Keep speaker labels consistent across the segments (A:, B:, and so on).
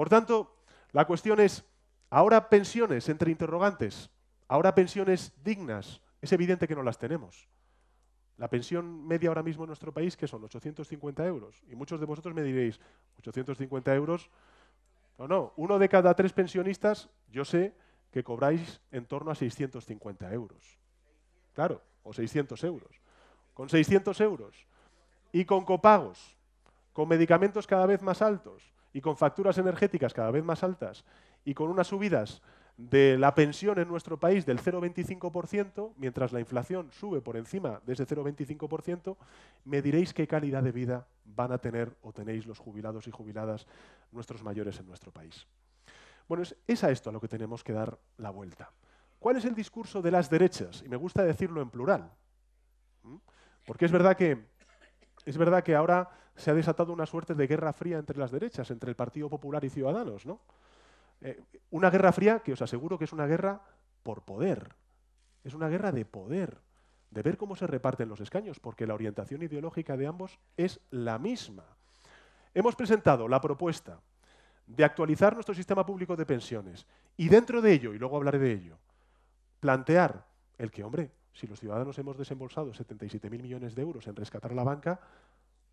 A: Por tanto, la cuestión es, ahora pensiones entre interrogantes, ahora pensiones dignas, es evidente que no las tenemos. La pensión media ahora mismo en nuestro país, que son 850 euros. Y muchos de vosotros me diréis, 850 euros, no, no, uno de cada tres pensionistas, yo sé que cobráis en torno a 650 euros. Claro, o 600 euros. Con 600 euros y con copagos, con medicamentos cada vez más altos, y con facturas energéticas cada vez más altas y con unas subidas de la pensión en nuestro país del 0,25%, mientras la inflación sube por encima de ese 0,25%, me diréis qué calidad de vida van a tener o tenéis los jubilados y jubiladas nuestros mayores en nuestro país. Bueno, es, a esto a lo que tenemos que dar la vuelta. ¿Cuál es el discurso de las derechas? Y me gusta decirlo en plural, porque es verdad que es verdad que ahora se ha desatado una suerte de guerra fría entre las derechas, entre el Partido Popular y Ciudadanos, ¿no? Eh, una guerra fría que os aseguro que es una guerra por poder. Es una guerra de poder, de ver cómo se reparten los escaños, porque la orientación ideológica de ambos es la misma. Hemos presentado la propuesta de actualizar nuestro sistema público de pensiones y dentro de ello, y luego hablaré de ello, plantear el que, hombre, si los ciudadanos hemos desembolsado 77.000 millones de euros en rescatar la banca,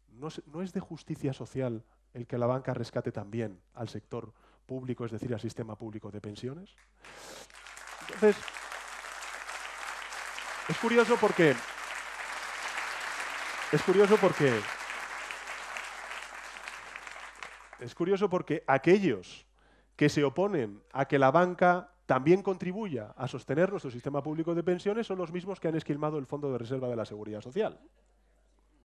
A: no, no es de justicia social el que la banca rescate también al sector público, es decir, al sistema público de pensiones. Entonces, es curioso porque es curioso porque es curioso porque aquellos que se oponen a que la banca también contribuya a sostener nuestro sistema público de pensiones son los mismos que han esquilmado el Fondo de Reserva de la Seguridad Social.